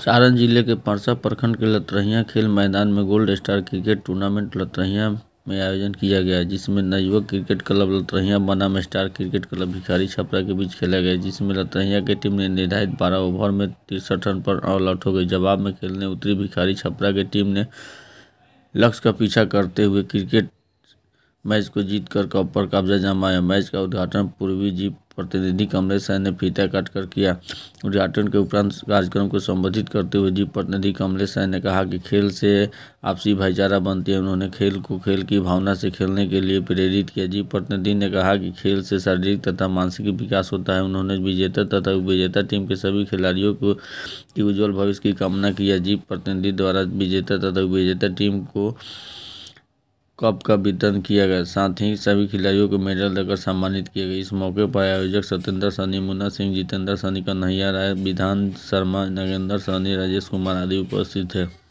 सारण जिले के परसा प्रखंड के लतरहिया खेल मैदान में gold star cricket tournament Latarhiya में आयोजन किया गया जिसमें नजवक क्रिकेट क्लब लतरहिया बनाम स्टार क्रिकेट क्लब भिखारी छपरा के बीच खेला गया जिसमें लतरहिया की टीम ने निर्धारित बारह ओवर में तिरसठ रन पर ऑल आउट हो गई जवाब में खेलने उतरी भिखारी छपरा की टीम ने लक्ष्य का पीछा करते हुए क्रिकेट मैच को जीतकर कप पर कब्जा जमाया मैच का उद्घाटन पूर्वी जीप प्रतिनिधि कमलेश शाह ने फीता काटकर किया उद्घाटन के उपरांत कार्यक्रम को संबोधित करते हुए जी प्रतिनिधि कमलेश शाह ने कहा कि खेल से आपसी भाईचारा बनती है उन्होंने खेल को खेल की भावना से खेलने के लिए प्रेरित किया जी प्रतिनिधि ने कहा कि खेल से शारीरिक तथा मानसिक विकास होता है उन्होंने विजेता तथा उपविजेता टीम के सभी खिलाड़ियों को की उज्ज्वल भविष्य की कामना किया जी प्रतिनिधि द्वारा विजेता तथा उपविजेता टीम को कप का वितरण किया गया साथ ही सभी खिलाड़ियों को मेडल देकर सम्मानित किया गया इस मौके पर आयोजक सत्येंद्र सहनी मुन्ना सिंह जितेंद्र सहनी कन्हैया राय विधान शर्मा नगेंद्र सहनी राजेश कुमार आदि उपस्थित थे